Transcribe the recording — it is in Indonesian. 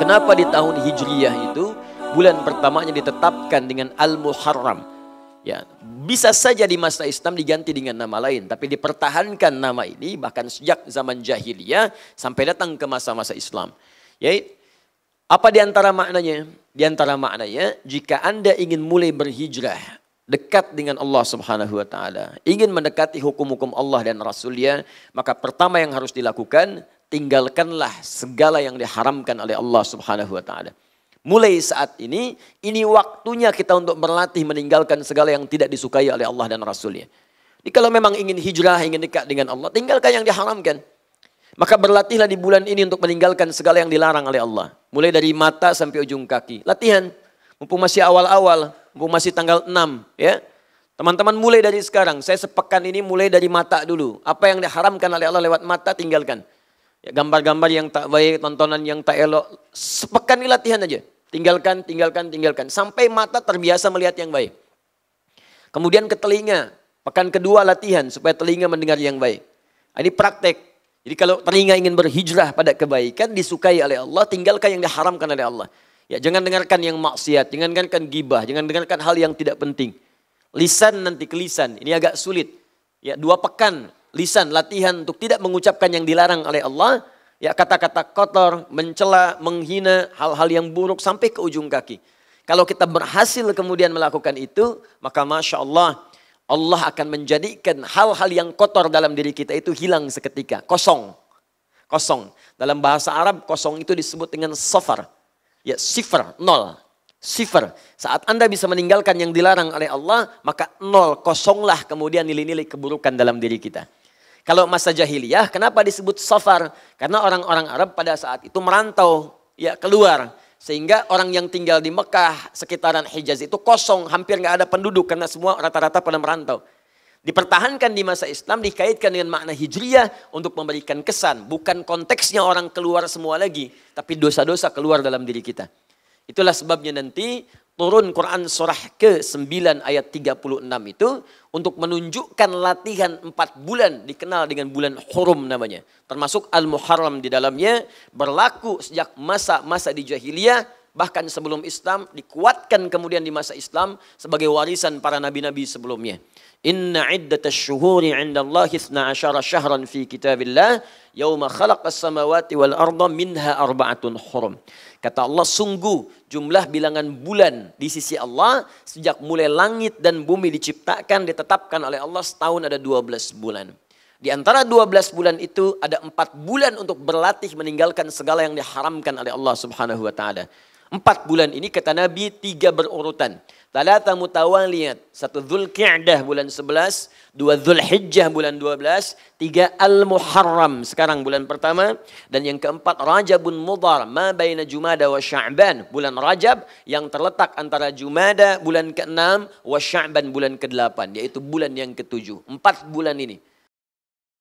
Kenapa di tahun Hijriyah itu bulan pertamanya ditetapkan dengan Al-Muharram? Ya, bisa saja di masa Islam diganti dengan nama lain, tapi dipertahankan nama ini bahkan sejak zaman jahiliyah sampai datang ke masa-masa Islam. Ya, apa di antara maknanya? Di antara maknanya, jika Anda ingin mulai berhijrah dekat dengan Allah Subhanahu wa taala, ingin mendekati hukum-hukum Allah dan Rasul-Nya, maka pertama yang harus dilakukan tinggalkanlah segala yang diharamkan oleh Allah Subhanahu wa taala. Mulai saat ini, ini waktunya kita untuk berlatih meninggalkan segala yang tidak disukai oleh Allah dan Rasulnya. Jadi kalau memang ingin hijrah, ingin dekat dengan Allah, tinggalkan yang diharamkan. Maka berlatihlah di bulan ini untuk meninggalkan segala yang dilarang oleh Allah. Mulai dari mata sampai ujung kaki. Latihan. Mumpung masih awal-awal Bu masih tanggal 6 ya. Teman-teman mulai dari sekarang, saya sepekan ini mulai dari mata dulu. Apa yang diharamkan oleh Allah lewat mata tinggalkan. Ya, gambar-gambar ya, yang tak baik, tontonan yang tak elok, sepekan ini latihan aja. Tinggalkan, tinggalkan, tinggalkan. Sampai mata terbiasa melihat yang baik. Kemudian ke telinga, pekan kedua latihan supaya telinga mendengar yang baik. Ah, ini praktek. Jadi kalau telinga ingin berhijrah pada kebaikan, disukai oleh Allah, tinggalkan yang diharamkan oleh Allah. Ya, jangan dengarkan yang maksiat, jangan dengarkan gibah, jangan dengarkan hal yang tidak penting. Lisan nanti ke lisan, ini agak sulit. Ya, dua pekan lisan latihan untuk tidak mengucapkan yang dilarang oleh Allah, ya kata-kata kotor, mencela, menghina, hal-hal yang buruk sampai ke ujung kaki. Kalau kita berhasil kemudian melakukan itu, maka masya Allah, Allah akan menjadikan hal-hal yang kotor dalam diri kita itu hilang seketika, kosong. Kosong. Dalam bahasa Arab, kosong itu disebut dengan sofar ya sifar, nol. Sifar. Saat Anda bisa meninggalkan yang dilarang oleh Allah, maka nol, kosonglah kemudian nilai-nilai keburukan dalam diri kita. Kalau masa jahiliyah, kenapa disebut safar? Karena orang-orang Arab pada saat itu merantau, ya keluar. Sehingga orang yang tinggal di Mekah, sekitaran Hijaz itu kosong, hampir nggak ada penduduk karena semua rata-rata pada merantau dipertahankan di masa Islam dikaitkan dengan makna hijriyah untuk memberikan kesan. Bukan konteksnya orang keluar semua lagi, tapi dosa-dosa keluar dalam diri kita. Itulah sebabnya nanti turun Quran surah ke-9 ayat 36 itu untuk menunjukkan latihan 4 bulan dikenal dengan bulan hurum namanya. Termasuk Al-Muharram di dalamnya berlaku sejak masa-masa di jahiliyah bahkan sebelum Islam dikuatkan kemudian di masa Islam sebagai warisan para nabi-nabi sebelumnya. Inna iddatasy-syuhuri 'indallahi 12 syahran fi kitabillah yauma khalaqas samawati wal arda minha arba'atun hurum. Kata Allah sungguh jumlah bilangan bulan di sisi Allah sejak mulai langit dan bumi diciptakan ditetapkan oleh Allah setahun ada 12 bulan. Di antara 12 bulan itu ada 4 bulan untuk berlatih meninggalkan segala yang diharamkan oleh Allah Subhanahu wa taala. Empat bulan ini kata Nabi tiga berurutan. Talata mutawaliyat. Satu Dhul Ki'dah bulan sebelas, Dua Dhul Hijjah bulan belas, Tiga Al-Muharram. Sekarang bulan pertama. Dan yang keempat Rajabun Mudar. Ma baina Jumada wa Sya'ban. Bulan Rajab yang terletak antara Jumada bulan ke-6. Wa Sya'ban bulan ke-8. Yaitu bulan yang ketujuh. Empat bulan ini.